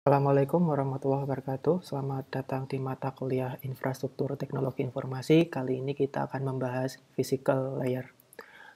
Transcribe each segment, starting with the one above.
Assalamualaikum warahmatullahi wabarakatuh. Selamat datang di mata kuliah Infrastruktur Teknologi Informasi. Kali ini kita akan membahas physical layer.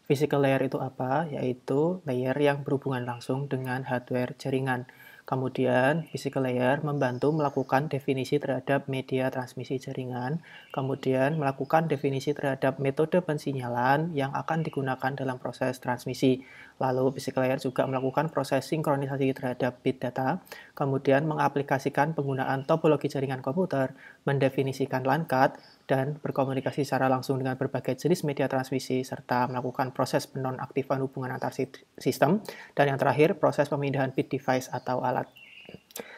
Physical layer itu apa? Yaitu layer yang berhubungan langsung dengan hardware jaringan. Kemudian, physical layer membantu melakukan definisi terhadap media transmisi jaringan, kemudian melakukan definisi terhadap metode pensinyalan yang akan digunakan dalam proses transmisi. Lalu physical layer juga melakukan proses sinkronisasi terhadap bit data, kemudian mengaplikasikan penggunaan topologi jaringan komputer, mendefinisikan langkat, dan berkomunikasi secara langsung dengan berbagai jenis media transmisi, serta melakukan proses penonaktifan hubungan antar sistem, dan yang terakhir, proses pemindahan bit device atau alat.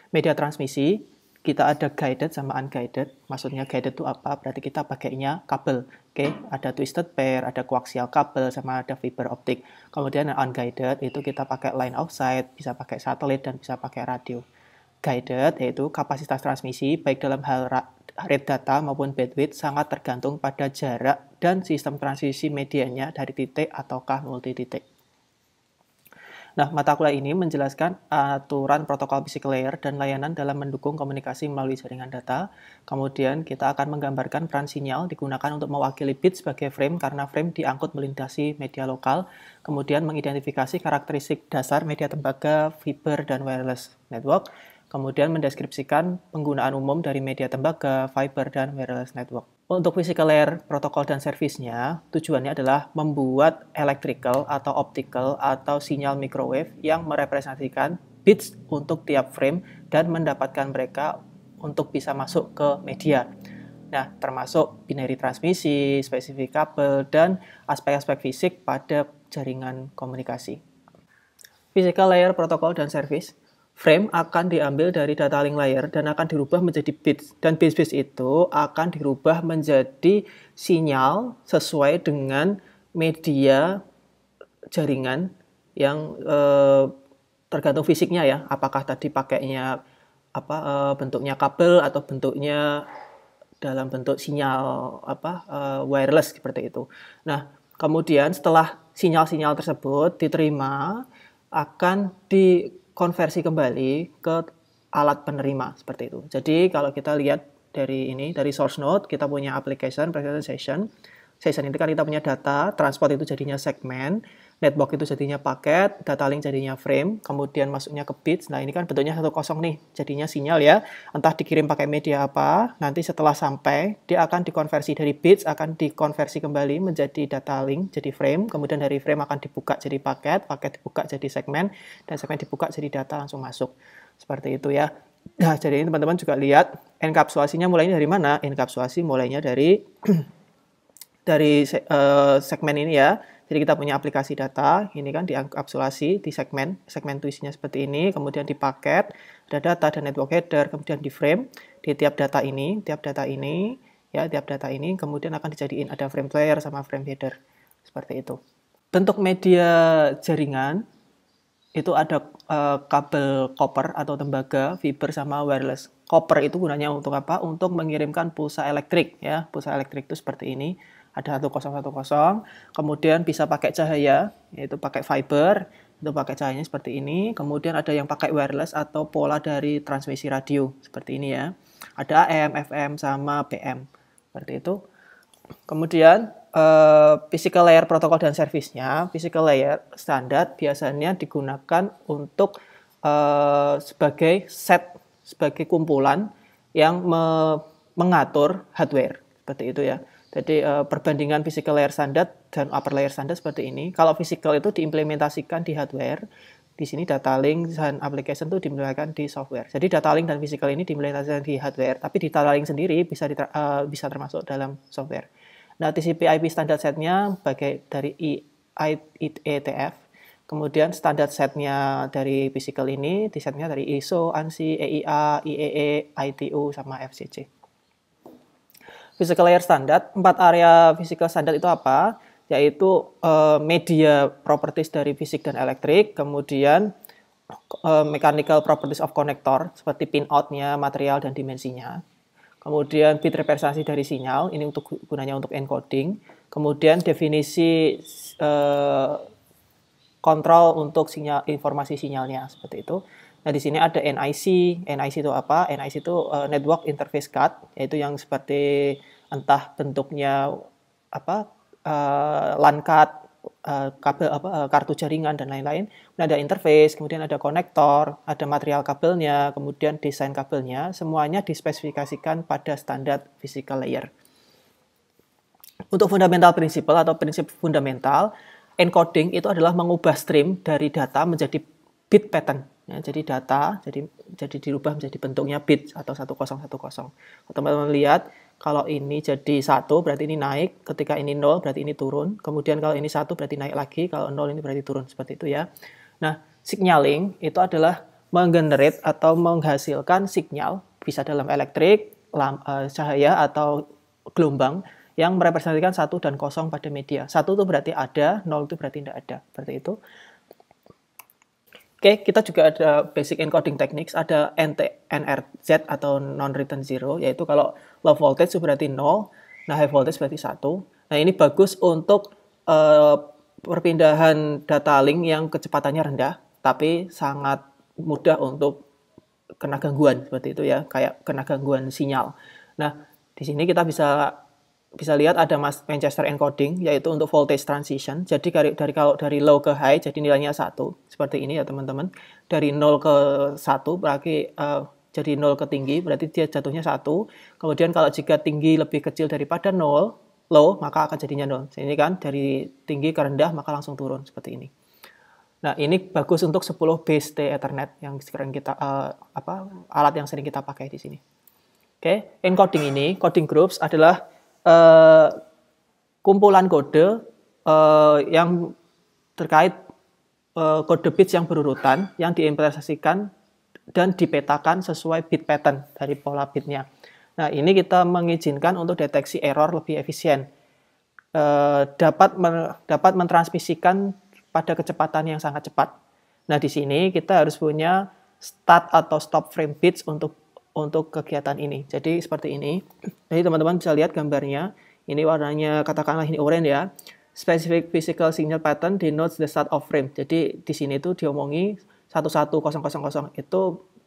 Media transmisi kita ada guided sama unguided. Maksudnya guided itu apa? Berarti kita pakainya kabel. Oke, okay? ada twisted pair, ada coaxial kabel, sama ada fiber optik. Kemudian yang unguided itu kita pakai line of sight, bisa pakai satelit, dan bisa pakai radio. Guided yaitu kapasitas transmisi baik dalam hal rate data maupun bandwidth sangat tergantung pada jarak dan sistem transisi medianya dari titik ataukah multi titik. Nah, mata kuliah ini menjelaskan aturan protokol physical layer dan layanan dalam mendukung komunikasi melalui jaringan data. Kemudian kita akan menggambarkan peran sinyal digunakan untuk mewakili bit sebagai frame karena frame diangkut melintasi media lokal. Kemudian mengidentifikasi karakteristik dasar media tembaga, fiber, dan wireless network. Kemudian mendeskripsikan penggunaan umum dari media tembaga, fiber, dan wireless network. Untuk physical layer protokol dan servisnya, tujuannya adalah membuat electrical atau optical atau sinyal microwave yang merepresentasikan bits untuk tiap frame dan mendapatkan mereka untuk bisa masuk ke media. Nah, termasuk binary transmisi, spesifik kabel, dan aspek-aspek fisik pada jaringan komunikasi. Physical layer protokol dan service frame akan diambil dari data link layer dan akan dirubah menjadi bits dan bits-bits itu akan dirubah menjadi sinyal sesuai dengan media jaringan yang eh, tergantung fisiknya ya apakah tadi pakainya apa eh, bentuknya kabel atau bentuknya dalam bentuk sinyal apa eh, wireless seperti itu. Nah, kemudian setelah sinyal-sinyal tersebut diterima akan di konversi kembali ke alat penerima seperti itu. Jadi kalau kita lihat dari ini dari source node kita punya application, presentation session. Session itu kan kita punya data, transport itu jadinya segmen, netbox itu jadinya paket, data link jadinya frame, kemudian masuknya ke bits. Nah, ini kan bentuknya satu kosong nih, jadinya sinyal ya. Entah dikirim pakai media apa, nanti setelah sampai, dia akan dikonversi dari bits, akan dikonversi kembali menjadi data link, jadi frame, kemudian dari frame akan dibuka jadi paket, paket dibuka jadi segmen, dan segmen dibuka jadi data langsung masuk. Seperti itu ya. Nah, jadi ini teman-teman juga lihat enkapsulasinya mulainya dari mana? Enkapsulasi mulainya dari dari eh, segmen ini ya. Jadi kita punya aplikasi data, ini kan diabsulasi di segmen, segmen itu isinya seperti ini, kemudian di paket, ada data dan network header, kemudian di frame, di tiap data ini, tiap data ini, ya tiap data ini, kemudian akan dijadiin ada frame player sama frame header, seperti itu. Bentuk media jaringan, itu ada uh, kabel copper atau tembaga, fiber sama wireless. Copper itu gunanya untuk apa? Untuk mengirimkan pulsa elektrik, ya. Pulsa elektrik itu seperti ini ada 1010 kemudian bisa pakai cahaya yaitu pakai fiber itu pakai cahayanya seperti ini kemudian ada yang pakai wireless atau pola dari transmisi radio seperti ini ya ada AM, FM, sama PM seperti itu kemudian uh, physical layer protokol dan servisnya physical layer standar biasanya digunakan untuk uh, sebagai set sebagai kumpulan yang me mengatur hardware seperti itu ya jadi uh, perbandingan physical layer standard dan upper layer standar seperti ini. Kalau physical itu diimplementasikan di hardware, di sini data link dan application itu diimplementasikan di software. Jadi data link dan physical ini diimplementasikan di hardware, tapi di data link sendiri bisa di, uh, eh, bisa termasuk dalam software. Nah, TCP/IP standard setnya bagai dari IETF, kemudian standar setnya dari physical ini, di setnya dari ISO, ANSI, EIA, IEE, ITU, sama FCC. Physical layer standar, empat area physical standar itu apa? Yaitu uh, media properties dari fisik dan elektrik, kemudian uh, mechanical properties of connector seperti pin outnya, material dan dimensinya. Kemudian bit representasi dari sinyal, ini untuk gunanya untuk encoding. Kemudian definisi uh, kontrol untuk sinyal informasi sinyalnya seperti itu. Nah, di sini ada NIC. NIC itu apa? NIC itu uh, Network Interface Card, yaitu yang seperti entah bentuknya apa uh, LAN card, uh, kabel apa uh, kartu jaringan dan lain-lain. Nah, ada interface, kemudian ada konektor, ada material kabelnya, kemudian desain kabelnya. Semuanya dispesifikasikan pada standar physical layer. Untuk fundamental principle atau prinsip fundamental, encoding itu adalah mengubah stream dari data menjadi bit pattern Ya, jadi data jadi jadi dirubah menjadi bentuknya bit atau 1010. Kalau teman-teman lihat kalau ini jadi satu berarti ini naik, ketika ini nol berarti ini turun, kemudian kalau ini satu berarti naik lagi, kalau nol ini berarti turun seperti itu ya. Nah, signaling itu adalah menggenerate atau menghasilkan sinyal bisa dalam elektrik, eh, cahaya atau gelombang yang merepresentasikan satu dan kosong pada media. Satu itu berarti ada, nol itu berarti tidak ada, seperti itu. Oke, okay, kita juga ada basic encoding techniques, ada NT, NRZ atau non-return zero, yaitu kalau low voltage berarti 0, nah high voltage berarti 1. Nah ini bagus untuk uh, perpindahan data link yang kecepatannya rendah, tapi sangat mudah untuk kena gangguan seperti itu ya, kayak kena gangguan sinyal. Nah, di sini kita bisa bisa lihat ada Manchester encoding yaitu untuk voltage transition. Jadi dari, dari kalau dari low ke high jadi nilainya satu seperti ini ya teman-teman. Dari 0 ke 1 berarti uh, jadi 0 ke tinggi berarti dia jatuhnya satu. Kemudian kalau jika tinggi lebih kecil daripada 0 low maka akan jadinya 0. ini kan dari tinggi ke rendah maka langsung turun seperti ini. Nah, ini bagus untuk 10 BST Ethernet yang sekarang kita uh, apa alat yang sering kita pakai di sini. Oke, okay. encoding ini, coding groups adalah Eh, kumpulan kode uh, yang terkait uh, kode bits yang berurutan yang diimplementasikan dan dipetakan sesuai bit pattern dari pola bitnya. Nah, ini kita mengizinkan untuk deteksi error lebih efisien. E, dapat men, dapat mentransmisikan pada kecepatan yang sangat cepat. Nah, di sini kita harus punya start atau stop frame bits untuk untuk kegiatan ini. Jadi seperti ini. Jadi teman-teman bisa lihat gambarnya. Ini warnanya katakanlah ini orange ya. Specific physical signal pattern denotes the start of frame. Jadi di sini itu diomongi 11000 itu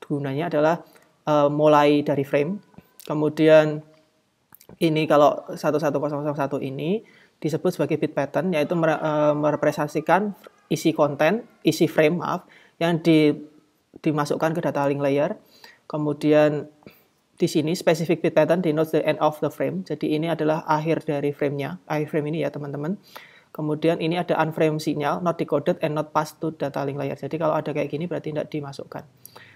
gunanya adalah uh, mulai dari frame. Kemudian ini kalau 11001 ini disebut sebagai bit pattern yaitu eh, merepresentasikan isi konten, isi frame maaf yang di, dimasukkan ke data link layer Kemudian di sini specific bit pattern denotes the end of the frame. Jadi ini adalah akhir dari framenya, akhir frame ini ya teman-teman. Kemudian ini ada unframe signal, not decoded and not passed to data link layer. Jadi kalau ada kayak gini berarti tidak dimasukkan.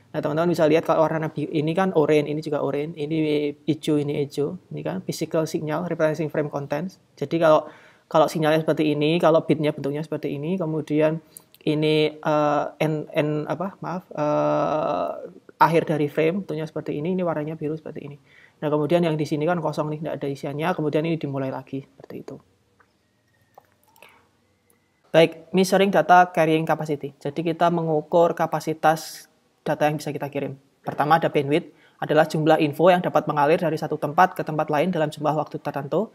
Nah teman-teman bisa lihat kalau warna ini kan orange, ini juga orange, ini hijau, ini hijau. Ini kan physical signal representing frame contents. Jadi kalau kalau sinyalnya seperti ini, kalau bitnya bentuknya seperti ini, kemudian ini uh, n n apa maaf uh, akhir dari frame tentunya seperti ini, ini warnanya biru seperti ini. Nah, kemudian yang di sini kan kosong nih, tidak ada isiannya, kemudian ini dimulai lagi, seperti itu. Baik, measuring data carrying capacity. Jadi kita mengukur kapasitas data yang bisa kita kirim. Pertama ada bandwidth, adalah jumlah info yang dapat mengalir dari satu tempat ke tempat lain dalam jumlah waktu tertentu.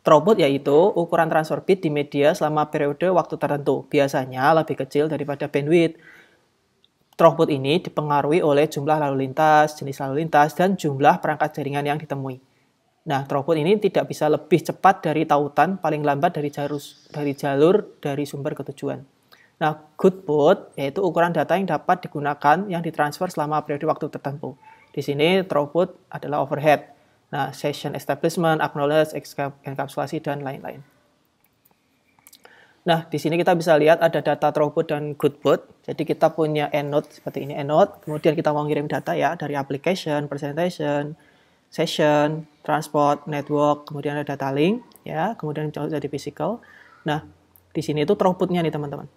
Throughput yaitu ukuran transfer bit di media selama periode waktu tertentu. Biasanya lebih kecil daripada bandwidth, Troughput ini dipengaruhi oleh jumlah lalu lintas, jenis lalu lintas, dan jumlah perangkat jaringan yang ditemui. Nah, throughput ini tidak bisa lebih cepat dari tautan, paling lambat dari jalur dari, jalur, dari sumber ke tujuan. Nah, goodput yaitu ukuran data yang dapat digunakan yang ditransfer selama periode waktu tertentu. Di sini throughput adalah overhead. Nah, session establishment, acknowledge, encapsulasi, dan lain-lain. Nah, di sini kita bisa lihat ada data throughput dan goodput Jadi kita punya EndNote seperti ini EndNote, kemudian kita mau ngirim data ya dari application, presentation, session, transport, network, kemudian ada data link ya, kemudian jadi physical. Nah, di sini itu throughputnya nih teman-teman.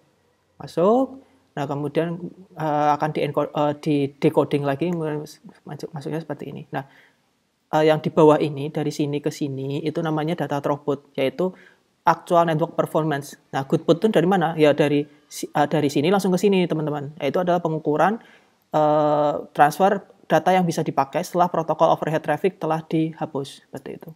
Masuk, nah kemudian uh, akan di, uh, eh, di decoding lagi, masuk, masuknya seperti ini. Nah, uh, yang di bawah ini dari sini ke sini itu namanya data throughput yaitu actual network performance. Nah, good itu dari mana? Ya dari uh, dari sini langsung ke sini, teman-teman. Nah, itu adalah pengukuran uh, transfer data yang bisa dipakai setelah protokol overhead traffic telah dihapus, seperti itu.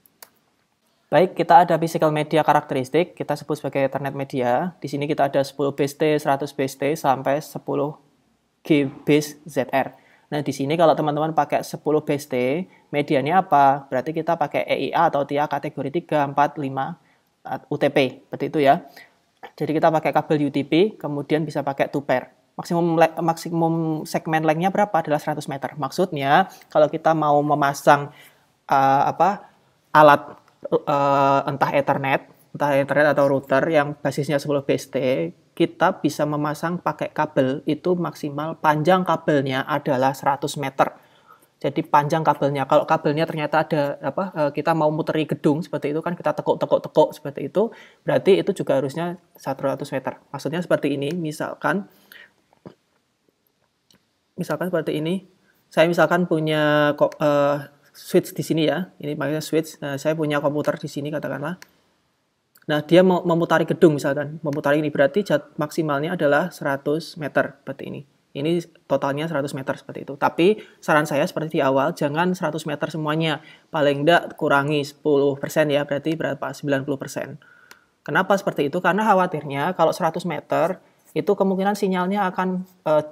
Baik, kita ada physical media karakteristik, kita sebut sebagai internet media. Di sini kita ada 10 BST, 100 BST, sampai 10 GB ZR. Nah, di sini kalau teman-teman pakai 10 BST, medianya apa? Berarti kita pakai EIA atau TIA kategori 3, 4, 5, UTP, uh, seperti itu ya. Jadi kita pakai kabel UTP, kemudian bisa pakai two pair. Maksimum maksimum segmen lengthnya berapa adalah 100 meter. Maksudnya kalau kita mau memasang uh, apa alat uh, entah Ethernet, entah Ethernet atau router yang basisnya 10 BST, kita bisa memasang pakai kabel itu maksimal panjang kabelnya adalah 100 meter jadi panjang kabelnya. Kalau kabelnya ternyata ada apa e, kita mau muteri gedung seperti itu kan kita tekuk-tekuk-tekuk seperti itu, berarti itu juga harusnya 100 meter. Maksudnya seperti ini, misalkan misalkan seperti ini, saya misalkan punya uh, switch di sini ya, ini maksudnya switch. Nah, saya punya komputer di sini katakanlah. Nah, dia mau memutari gedung misalkan, memutari ini berarti jat maksimalnya adalah 100 meter seperti ini. Ini totalnya 100 meter seperti itu. Tapi saran saya seperti di awal, jangan 100 meter semuanya. Paling tidak kurangi 10% ya, berarti berapa? 90%. Kenapa seperti itu? Karena khawatirnya kalau 100 meter, itu kemungkinan sinyalnya akan, eh,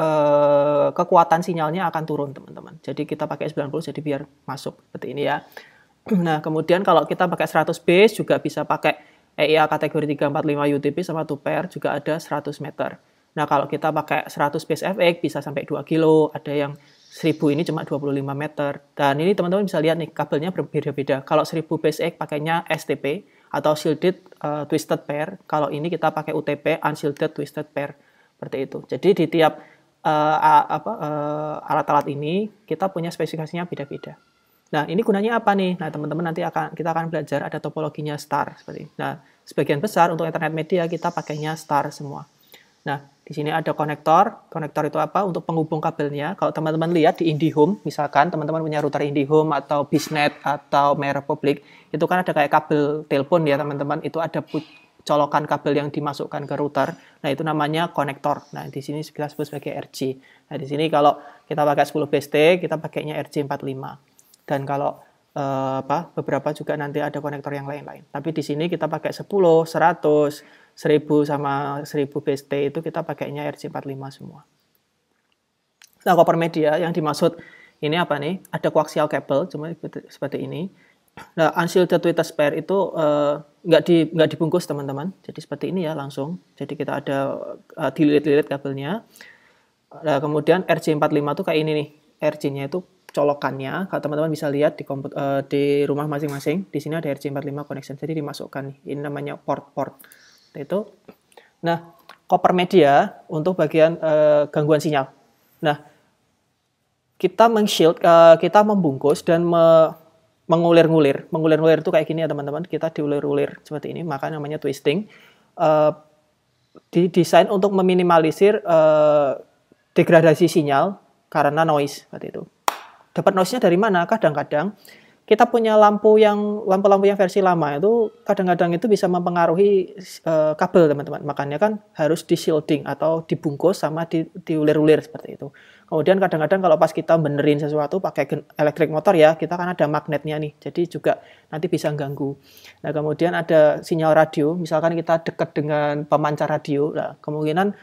eh, kekuatan sinyalnya akan turun, teman-teman. Jadi kita pakai 90, jadi biar masuk. Seperti ini ya. Nah, kemudian kalau kita pakai 100 base, juga bisa pakai EIA kategori 345 UTP sama 2 pair juga ada 100 meter. Nah, kalau kita pakai 100 PSFX bisa sampai 2 kilo, ada yang 1000 ini cuma 25 meter. Dan ini teman-teman bisa lihat nih, kabelnya berbeda-beda. Kalau 1000 PSX pakainya STP atau shielded uh, twisted pair. Kalau ini kita pakai UTP unshielded twisted pair. Seperti itu. Jadi di tiap alat-alat uh, eh, eh, alat-alat ini kita punya spesifikasinya beda-beda. Nah, ini gunanya apa nih? Nah, teman-teman nanti akan kita akan belajar ada topologinya star seperti. Ini. Nah, sebagian besar untuk internet media kita pakainya star semua. Nah, di sini ada konektor. Konektor itu apa? Untuk penghubung kabelnya. Kalau teman-teman lihat di IndiHome, misalkan teman-teman punya router IndiHome atau Bisnet atau merek itu kan ada kayak kabel telepon ya teman-teman. Itu ada colokan kabel yang dimasukkan ke router. Nah, itu namanya konektor. Nah, di sini kita sebut sebagai RG. Nah, di sini kalau kita pakai 10 BST, kita pakainya rj 45 Dan kalau eh, apa beberapa juga nanti ada konektor yang lain-lain. Tapi di sini kita pakai 10, 100, 1000 sama 1000 BST itu kita pakainya RC45 semua. Nah, copper media yang dimaksud ini apa nih? Ada coaxial cable cuma seperti ini. Nah, unshielded Twitter spare itu uh, nggak di nggak dibungkus teman-teman. Jadi seperti ini ya langsung. Jadi kita ada uh, dililit-lilit kabelnya. Nah, kemudian rc 45 itu kayak ini nih. rc nya itu colokannya. Kalau teman-teman bisa lihat di uh, di rumah masing-masing, di sini ada rc 45 connection. Jadi dimasukkan nih. Ini namanya port-port itu. Nah, koper media untuk bagian uh, gangguan sinyal. Nah, kita mengshield, uh, eh, kita membungkus dan me mengulir-ngulir. Mengulir-ngulir itu kayak gini ya teman-teman. Kita diulir-ulir seperti ini, maka namanya twisting. Uh, didesain untuk meminimalisir uh, degradasi sinyal karena noise seperti itu. Dapat noise-nya dari mana? Kadang-kadang kita punya lampu yang lampu-lampu yang versi lama itu kadang-kadang itu bisa mempengaruhi uh, kabel teman-teman. Makanya kan harus di shielding atau dibungkus sama di diulir-ulir seperti itu. Kemudian kadang-kadang kalau pas kita benerin sesuatu pakai elektrik motor ya, kita kan ada magnetnya nih. Jadi juga nanti bisa ganggu. Nah, kemudian ada sinyal radio, misalkan kita dekat dengan pemancar radio, nah, kemungkinan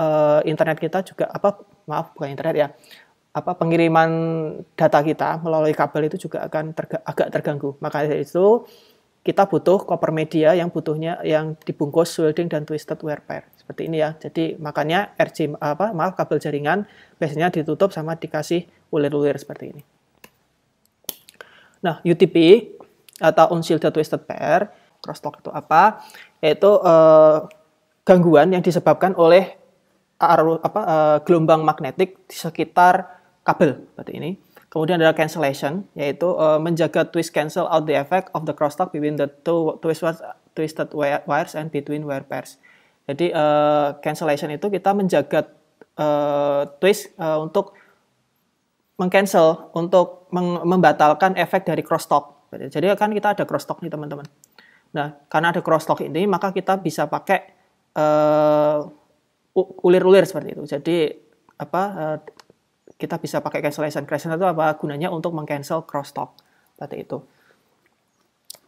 uh, internet kita juga apa maaf bukan internet ya apa pengiriman data kita melalui kabel itu juga akan terga, agak terganggu. Maka dari itu kita butuh koper media yang butuhnya yang dibungkus welding dan twisted wire pair. Seperti ini ya. Jadi makanya RG apa maaf kabel jaringan biasanya ditutup sama dikasih ulir-ulir seperti ini. Nah, UTP atau unshielded twisted pair crosstalk itu apa? Yaitu eh, gangguan yang disebabkan oleh arus apa eh, gelombang magnetik di sekitar kabel seperti ini. Kemudian ada cancellation, yaitu uh, menjaga twist cancel out the effect of the crosstalk between the two twist twisted wires and between wire pairs. Jadi uh, cancellation itu kita menjaga uh, twist uh, untuk mengcancel, untuk membatalkan efek dari crosstalk. Jadi kan kita ada crosstalk nih teman-teman. Nah, karena ada crosstalk ini, maka kita bisa pakai ulir-ulir uh, seperti itu. Jadi apa kita bisa pakai cancellation. Cancellation itu apa? Gunanya untuk mengcancel crosstalk. Seperti itu.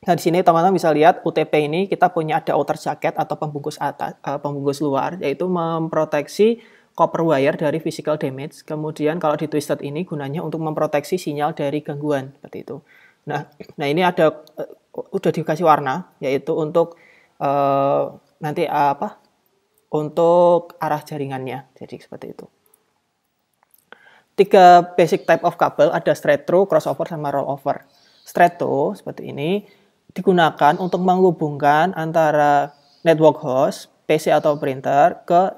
Nah, di sini teman-teman bisa lihat UTP ini kita punya ada outer jacket atau pembungkus atas, eh, pembungkus luar, yaitu memproteksi copper wire dari physical damage. Kemudian kalau di twisted ini gunanya untuk memproteksi sinyal dari gangguan seperti itu. Nah, nah ini ada eh, udah dikasih warna yaitu untuk uh, nanti apa? Untuk arah jaringannya. Jadi seperti itu tiga basic type of kabel ada straight through, crossover, sama rollover. Straight through seperti ini digunakan untuk menghubungkan antara network host, PC atau printer ke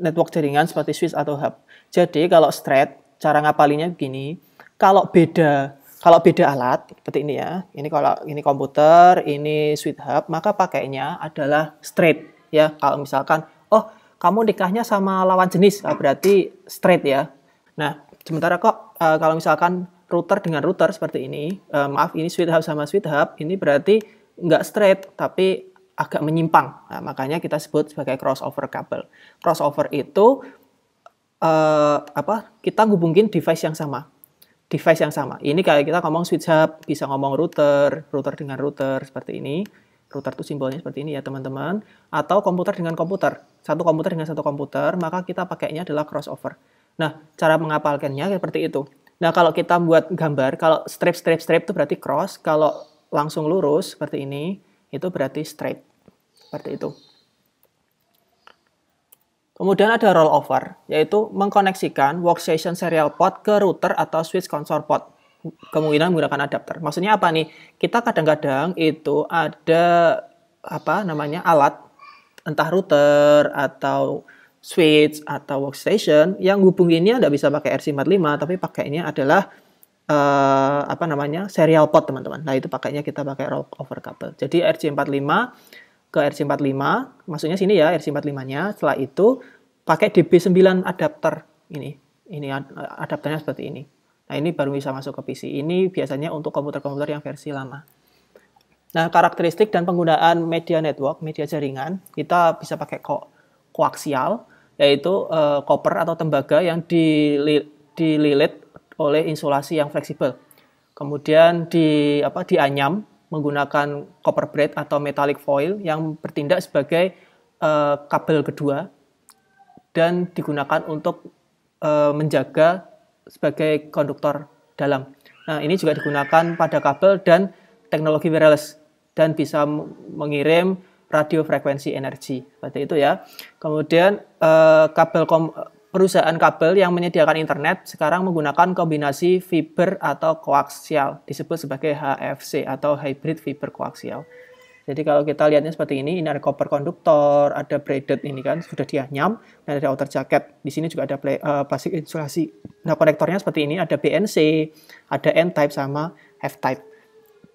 network jaringan seperti switch atau hub. Jadi kalau straight cara ngapalinya begini, kalau beda kalau beda alat seperti ini ya, ini kalau ini komputer, ini switch hub, maka pakainya adalah straight ya. Kalau misalkan oh kamu nikahnya sama lawan jenis, ah, berarti straight ya. Nah, Sementara kok uh, kalau misalkan router dengan router seperti ini, uh, maaf ini switch hub sama switch hub, ini berarti nggak straight tapi agak menyimpang. Nah, makanya kita sebut sebagai crossover kabel. Crossover itu uh, apa? Kita hubungin device yang sama. Device yang sama. Ini kayak kita ngomong switch hub, bisa ngomong router, router dengan router seperti ini. Router itu simbolnya seperti ini ya teman-teman. Atau komputer dengan komputer. Satu komputer dengan satu komputer, maka kita pakainya adalah crossover Nah, cara mengapalkannya seperti itu. Nah, kalau kita buat gambar, kalau strip, strip, strip itu berarti cross. Kalau langsung lurus seperti ini, itu berarti straight. Seperti itu. Kemudian ada rollover, yaitu mengkoneksikan workstation serial port ke router atau switch console port. Kemungkinan menggunakan adapter. Maksudnya apa nih? Kita kadang-kadang itu ada apa namanya alat, entah router atau switch atau workstation yang hubunginnya tidak bisa pakai RC45 tapi pakainya adalah uh, apa namanya serial port teman-teman. Nah itu pakainya kita pakai roll over kabel. Jadi RC45 ke RC45 maksudnya sini ya RC45-nya setelah itu pakai DB9 adapter ini. Ini adapternya seperti ini. Nah ini baru bisa masuk ke PC. Ini biasanya untuk komputer-komputer yang versi lama. Nah karakteristik dan penggunaan media network, media jaringan, kita bisa pakai koaksial yaitu uh, koper atau tembaga yang dili, dililit oleh insulasi yang fleksibel. Kemudian di apa dianyam menggunakan copper braid atau metallic foil yang bertindak sebagai uh, kabel kedua dan digunakan untuk uh, menjaga sebagai konduktor dalam. Nah, ini juga digunakan pada kabel dan teknologi wireless dan bisa mengirim radio frekuensi energi seperti itu ya. Kemudian uh, kabel kom perusahaan kabel yang menyediakan internet sekarang menggunakan kombinasi fiber atau koaksial disebut sebagai HFC atau hybrid fiber koaksial. Jadi kalau kita lihatnya seperti ini, ini ada copper konduktor, ada braided ini kan sudah dianyam, dan ada outer jacket. Di sini juga ada play, uh, plastik insulasi. Nah konektornya seperti ini, ada BNC, ada N-type sama F-type.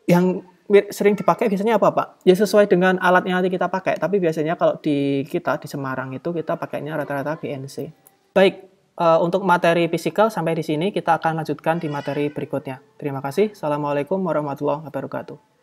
Yang sering dipakai biasanya apa Pak? Ya sesuai dengan alat yang nanti kita pakai. Tapi biasanya kalau di kita di Semarang itu kita pakainya rata-rata BNC. Baik, eh, untuk materi fisikal sampai di sini kita akan lanjutkan di materi berikutnya. Terima kasih. Assalamualaikum warahmatullahi wabarakatuh.